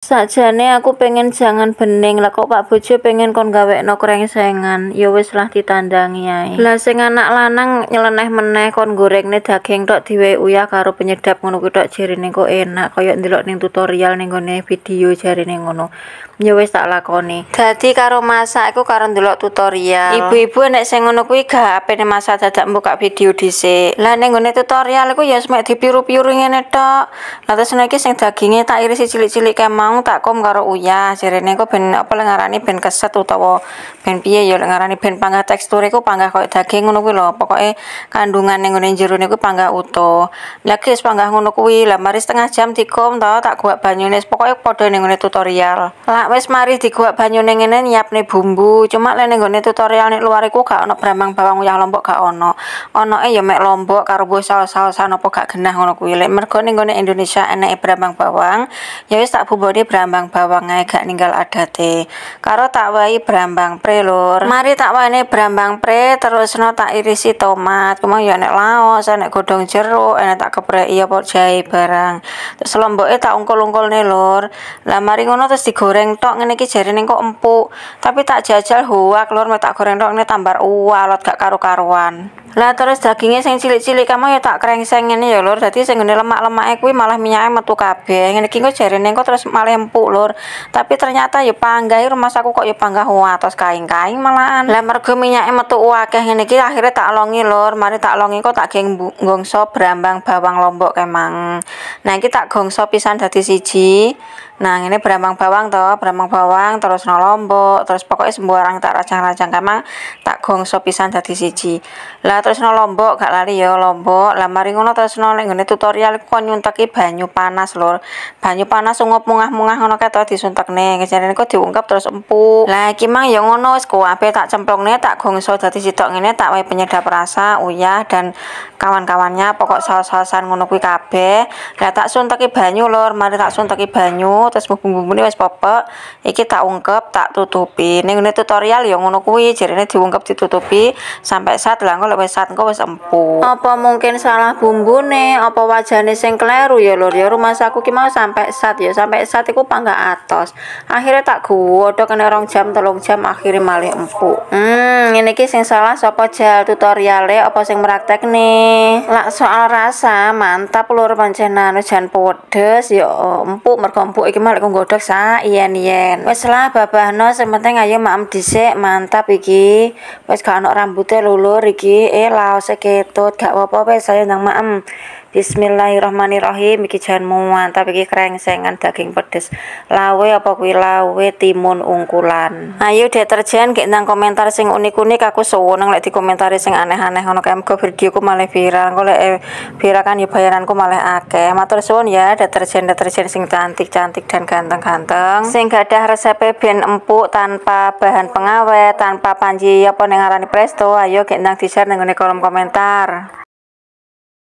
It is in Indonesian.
Sakjane aku pengen jangan bening lah kok Pak Bojo pengen kon gawekno krengsengan. Ya wis lah ditandangi ae. Lah sing anak lanang nyeleneh meneh kon gorengne daging tok diwehi uyah karo penyedap ngono kuwi tok jarine kok enak Koyo ndelok ning tutorial ning gone video jarine ngono. Ya wis tak lakoni. Dadi karo masak aku karo ndelok tutorial. Ibu-ibu nek sing ngono kuwi gak apene masak dadak buka video dhisik. Lah ning gone tutorial iku ya semek dipiru-piru ngene tok. Lah terus nek sing daginge tak irisi cilik-cilik kemau mau tak kom karo uya sirene kok ben apa le ngarani ben keset utawa ben piye ya ngarani ben panggah teksture kok panggah koyo daging ngono kuwi lho pokoke kandungan ning ngene jero niku panggah utuh lagi wis panggah ngono kuwi lah mari setengah jam dikom to tak guak banyune pokoke padha ning ngene tutorial lak wis mari diguak banyune ngene nyiapne bumbu cuma lene ning ngene tutorial nek luar iku gak ono brambang bawang uyah lombok gak ono onoe ya mek lombok karo buah saus-sausan apa gak genah ngono kuwi lek mergo ning ngene Indonesia enake brambang bawang ya wis tak buboni Berambang brambang bawangai gak ninggal adate. Karo tak wahi brambang pre lur. Mari tak wane brambang pre terus no tak irisi tomat. Kemang ya nek laos, ya nek godhong jeruk, ya Enak tak keprei iya pot jahe barang. Terus lomboke tak ungkul-ungkulne lur. Lah mari ngono terus digoreng tok ngene iki jarine kok empuk. Tapi tak jajal huak lur mau tak goreng tok nih tambar uwalot gak karu-karuan. Lah terus dagingnya sing cilik-cilik kamu ya tak krengseng ngene ya jalur, jadi sing ngene lemak-lemake kuwi malah minyake metu kabeh. Ngene iki kok jarene kok terus malah empuk lor. Tapi ternyata ya panggahe rumah saku kok ya panggah atas kain-kain malahan. Lah mergo minyake metu akeh ngene iki akhirnya tak longi lor, Mari tak longi kok tak geng gongso brambang bawang lombok kemang. Nah iki tak gongso pisan dadi siji. Nah, ini berambang bawang toh, berambang bawang terus nolombo terus pokoknya semua orang tak rajang-rajang kamang tak gongso pisan dadi siji. Lah terus nolombo gak lari ya lombok. Lah mari ngono terus nolong ngene tutorial konyun nyunteki banyu panas lor Banyu panas sungup mungah-mungah ngono kae toh disuntekne. Ngejane kok diungkep terus empuk. Lah iki mang ya ngono wis kuwabe tak cemplungne tak gongso dadi sitok ngene tak wae penyedap rasa uyah dan kawan-kawannya pokok saus-sausan ngono kuwi kabeh. Lah tak sunteki banyu lor mari tak sunteki banyu mau bumbu ini wes popek ini tak ungkep tak tutupi Ini ini tutorial ya ngono kuwi jarine diungkep ditutupi sampai saat lah engko saat saat engko wis empuk apa mungkin salah bumbu nih? apa wajane sing kleru ya lur ya rumah saku ki mau sampai saat ya sampai saat iku pangga atos akhirnya tak godho kena rong jam telung jam akhirnya malih empuk hmm ini kis sing salah sapa jal tutorialnya apa sing praktek nih lak soal rasa mantap lur pancenan jangan pedes ya empuk mergo iki iki malah nggodhok sa iyan yen Wis lah babahno no penting ayo ma'am disek mantap iki. wes gak rambutnya rambute lulur iki eh laose ketut gak apa-apa wis saya nang ma'am Bismillahirrahmanirrahim iki janmu mantap iki krengsengan daging pedes lawe apa kuwi lawe timun ungkulan ayo deterjen gek nang komentar sing unik-unik aku seneng lek dikomentari sing aneh-aneh ngono kae mugo videoku malah viral engko lek eh, viral kan ya bayaranku malah akeh matur suwun ya deterjen-deterjen sing cantik-cantik dan ganteng-ganteng sing gadah resep ben empuk tanpa bahan pengawet tanpa panji apa ning arani presto ayo gek nang di-share nang kolom komentar